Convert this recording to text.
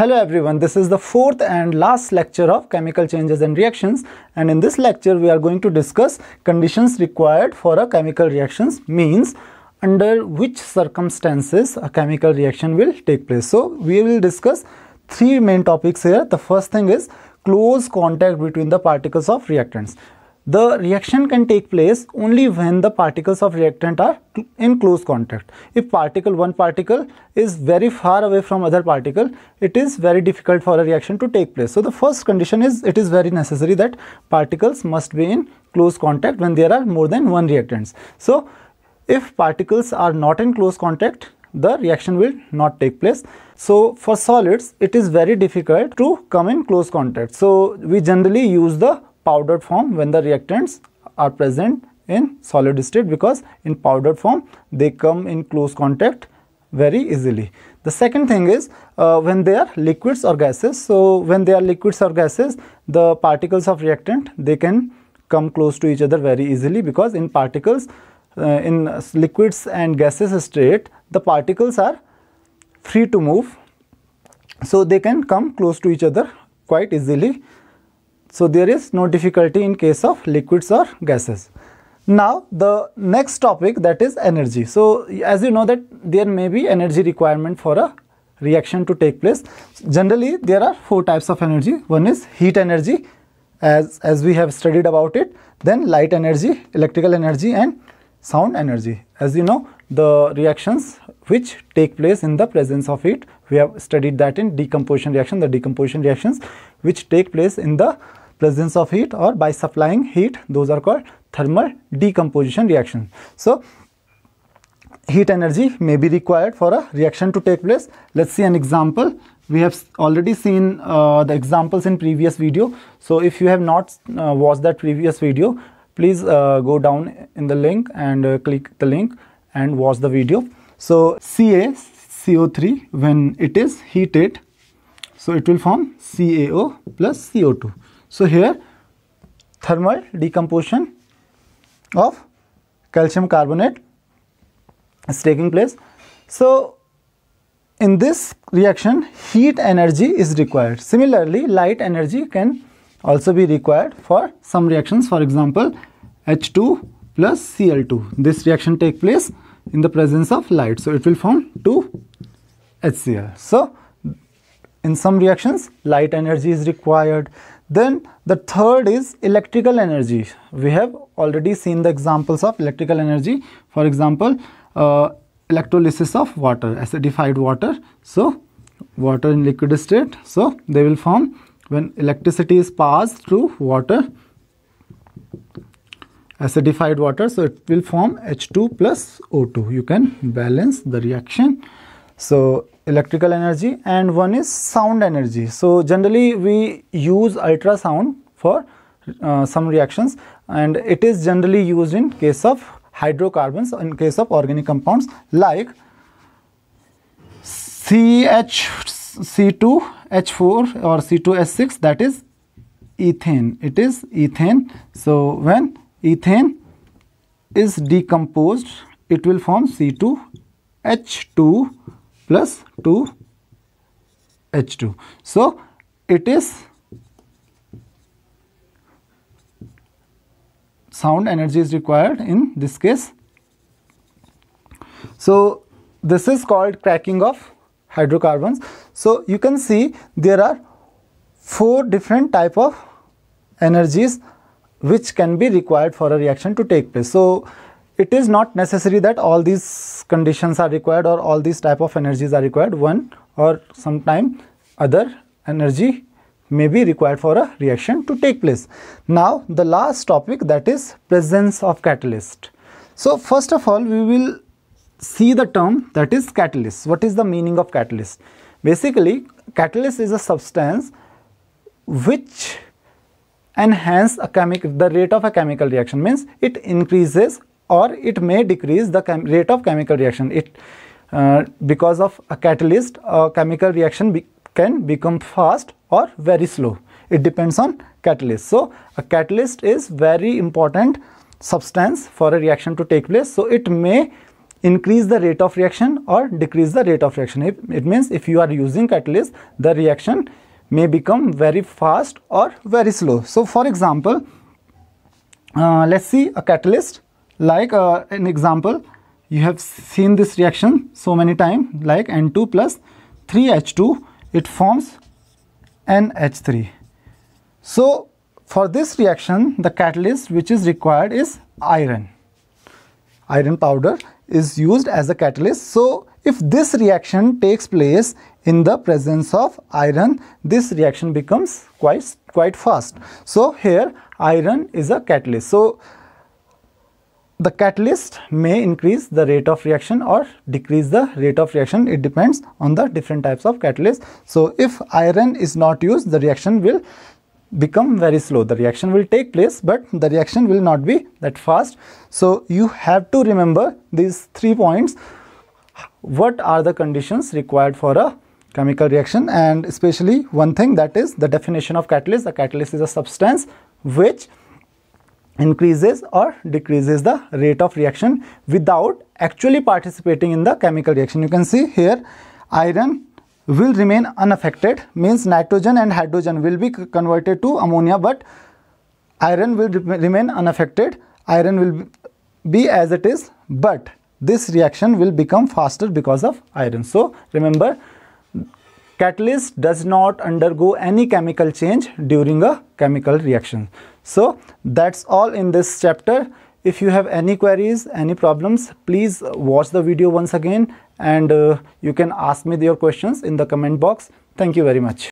Hello everyone, this is the fourth and last lecture of chemical changes and reactions and in this lecture we are going to discuss conditions required for a chemical reactions means under which circumstances a chemical reaction will take place. So we will discuss three main topics here. The first thing is close contact between the particles of reactants. The reaction can take place only when the particles of reactant are in close contact. If particle one particle is very far away from other particle, it is very difficult for a reaction to take place. So the first condition is it is very necessary that particles must be in close contact when there are more than one reactants. So if particles are not in close contact, the reaction will not take place. So for solids, it is very difficult to come in close contact. So we generally use the powdered form when the reactants are present in solid state because in powdered form they come in close contact very easily. The second thing is uh, when they are liquids or gases. So when they are liquids or gases the particles of reactant they can come close to each other very easily because in particles uh, in liquids and gases state the particles are free to move so they can come close to each other quite easily so, there is no difficulty in case of liquids or gases. Now, the next topic that is energy. So, as you know that there may be energy requirement for a reaction to take place. Generally, there are four types of energy. One is heat energy as, as we have studied about it, then light energy, electrical energy and sound energy. As you know, the reactions which take place in the presence of heat, we have studied that in decomposition reaction, the decomposition reactions which take place in the presence of heat or by supplying heat, those are called thermal decomposition reaction. So, heat energy may be required for a reaction to take place. Let's see an example. We have already seen uh, the examples in previous video. So if you have not uh, watched that previous video, please uh, go down in the link and uh, click the link and watch the video so CaCO3 when it is heated so it will form CaO plus CO2 so here thermal decomposition of calcium carbonate is taking place so in this reaction heat energy is required similarly light energy can also be required for some reactions for example H2 plus Cl2. This reaction take place in the presence of light. So it will form 2HCl. So in some reactions light energy is required. Then the third is electrical energy. We have already seen the examples of electrical energy. For example, uh, electrolysis of water, acidified water. So water in liquid state. So they will form when electricity is passed through water acidified water so it will form H2 plus O2 you can balance the reaction so electrical energy and one is sound energy so generally we use ultrasound for uh, some reactions and it is generally used in case of hydrocarbons in case of organic compounds like CHC2H4 or C2S6 that is ethane it is ethane so when ethane is decomposed it will form C2H2 plus 2H2. So it is sound energy is required in this case. So this is called cracking of hydrocarbons. So you can see there are four different type of energies which can be required for a reaction to take place. So it is not necessary that all these conditions are required or all these type of energies are required one or sometime other energy may be required for a reaction to take place. Now the last topic that is presence of catalyst. So first of all we will see the term that is catalyst. What is the meaning of catalyst? Basically catalyst is a substance which and hence a the rate of a chemical reaction means it increases or it may decrease the rate of chemical reaction it uh, because of a catalyst a chemical reaction be can become fast or very slow it depends on catalyst so a catalyst is very important substance for a reaction to take place so it may increase the rate of reaction or decrease the rate of reaction it means if you are using catalyst the reaction may become very fast or very slow. So for example, uh, let's see a catalyst like uh, an example you have seen this reaction so many times like N2 plus 3H2 it forms NH3. So for this reaction the catalyst which is required is iron. Iron powder is used as a catalyst. So if this reaction takes place in the presence of iron this reaction becomes quite quite fast so here iron is a catalyst so the catalyst may increase the rate of reaction or decrease the rate of reaction it depends on the different types of catalyst so if iron is not used the reaction will become very slow the reaction will take place but the reaction will not be that fast so you have to remember these three points what are the conditions required for a chemical reaction and especially one thing that is the definition of catalyst. The catalyst is a substance which increases or decreases the rate of reaction without actually participating in the chemical reaction. You can see here iron will remain unaffected means nitrogen and hydrogen will be converted to ammonia but iron will re remain unaffected iron will be as it is but this reaction will become faster because of iron so remember Catalyst does not undergo any chemical change during a chemical reaction. So that's all in this chapter. If you have any queries, any problems, please watch the video once again and uh, you can ask me your questions in the comment box. Thank you very much.